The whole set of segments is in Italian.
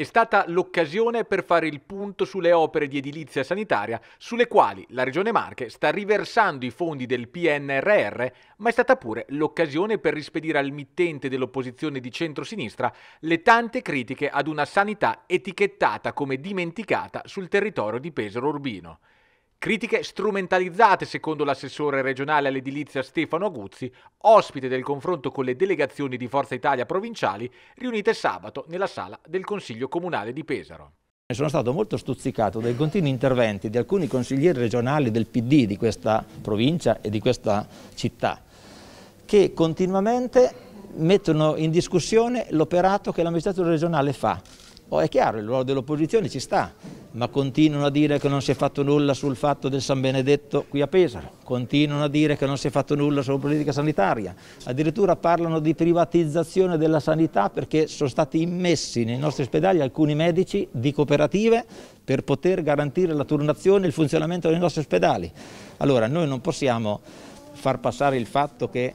è stata l'occasione per fare il punto sulle opere di edilizia sanitaria sulle quali la Regione Marche sta riversando i fondi del PNRR, ma è stata pure l'occasione per rispedire al mittente dell'opposizione di centrosinistra le tante critiche ad una sanità etichettata come dimenticata sul territorio di Pesaro Urbino. Critiche strumentalizzate, secondo l'assessore regionale all'edilizia Stefano Aguzzi, ospite del confronto con le delegazioni di Forza Italia provinciali riunite sabato nella sala del Consiglio Comunale di Pesaro. Sono stato molto stuzzicato dai continui interventi di alcuni consiglieri regionali del PD di questa provincia e di questa città, che continuamente mettono in discussione l'operato che l'amministrazione regionale fa. Oh, è chiaro, il ruolo dell'opposizione ci sta, ma continuano a dire che non si è fatto nulla sul fatto del San Benedetto qui a Pesaro, continuano a dire che non si è fatto nulla sulla politica sanitaria, addirittura parlano di privatizzazione della sanità perché sono stati immessi nei nostri ospedali alcuni medici di cooperative per poter garantire la turnazione e il funzionamento dei nostri ospedali. Allora noi non possiamo far passare il fatto che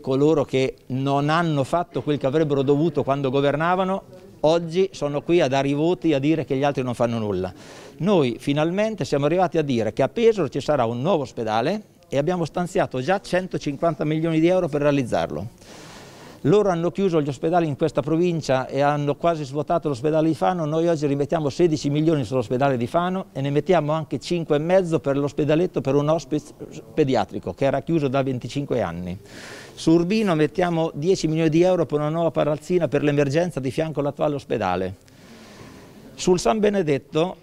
coloro che non hanno fatto quel che avrebbero dovuto quando governavano oggi sono qui a dare i voti e a dire che gli altri non fanno nulla. Noi finalmente siamo arrivati a dire che a Pesaro ci sarà un nuovo ospedale e abbiamo stanziato già 150 milioni di euro per realizzarlo loro hanno chiuso gli ospedali in questa provincia e hanno quasi svuotato l'ospedale di Fano, noi oggi rimettiamo 16 milioni sull'ospedale di Fano e ne mettiamo anche 5,5 per l'ospedaletto per un hospice pediatrico che era chiuso da 25 anni. Su Urbino mettiamo 10 milioni di euro per una nuova palazzina per l'emergenza di fianco all'attuale ospedale. Sul San Benedetto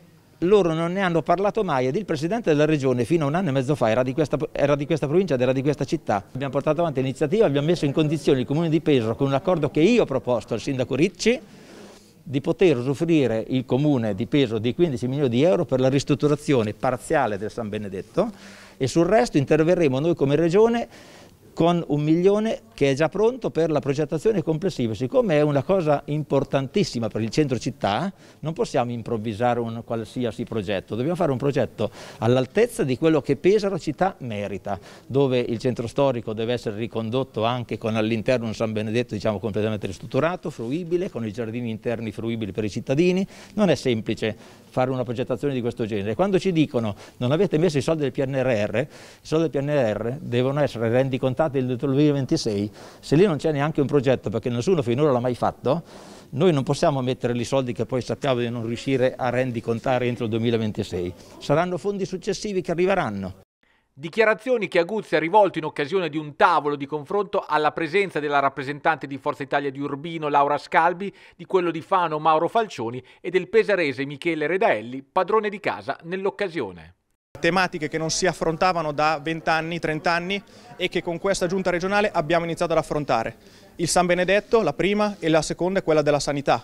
loro non ne hanno parlato mai ed il presidente della regione fino a un anno e mezzo fa era di questa, era di questa provincia ed era di questa città. Abbiamo portato avanti l'iniziativa, abbiamo messo in condizione il comune di Pesaro con un accordo che io ho proposto al sindaco Ricci di poter usufruire il comune di Pesaro di 15 milioni di euro per la ristrutturazione parziale del San Benedetto e sul resto interverremo noi come regione con un milione che è già pronto per la progettazione complessiva. Siccome è una cosa importantissima per il centro città, non possiamo improvvisare un qualsiasi progetto, dobbiamo fare un progetto all'altezza di quello che Pesaro città merita, dove il centro storico deve essere ricondotto anche con all'interno un San Benedetto diciamo, completamente ristrutturato, fruibile, con i giardini interni fruibili per i cittadini. Non è semplice fare una progettazione di questo genere. Quando ci dicono non avete messo i soldi del PNRR, i soldi del PNRR devono essere rendicontati estate del 2026, se lì non c'è neanche un progetto perché nessuno finora l'ha mai fatto, noi non possiamo mettere i soldi che poi sappiamo di non riuscire a rendicontare entro il 2026. Saranno fondi successivi che arriveranno. Dichiarazioni che Aguzzi ha rivolto in occasione di un tavolo di confronto alla presenza della rappresentante di Forza Italia di Urbino Laura Scalbi, di quello di Fano Mauro Falcioni e del pesarese Michele Redaelli, padrone di casa nell'occasione tematiche che non si affrontavano da 20 anni, 30 anni e che con questa giunta regionale abbiamo iniziato ad affrontare. Il San Benedetto, la prima, e la seconda è quella della sanità.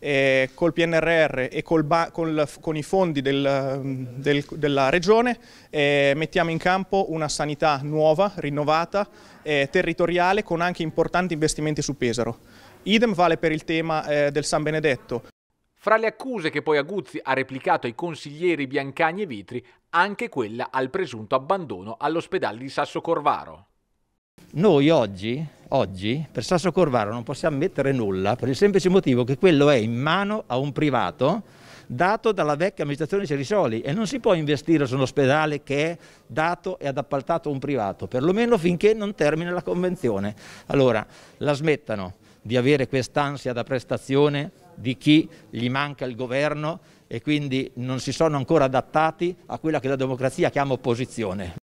E col PNRR e col col, con i fondi del, del, della regione eh, mettiamo in campo una sanità nuova, rinnovata, eh, territoriale con anche importanti investimenti su Pesaro. Idem vale per il tema eh, del San Benedetto. Fra le accuse che poi Aguzzi ha replicato ai consiglieri Biancani e Vitri, anche quella al presunto abbandono all'ospedale di Sasso Corvaro. Noi oggi, oggi, per Sasso Corvaro non possiamo mettere nulla per il semplice motivo che quello è in mano a un privato dato dalla vecchia amministrazione Cerisoli e non si può investire su un ospedale che è dato e ad appaltato a un privato, perlomeno finché non termina la convenzione. Allora, la smettano di avere quest'ansia da prestazione di chi gli manca il governo e quindi non si sono ancora adattati a quella che la democrazia chiama opposizione.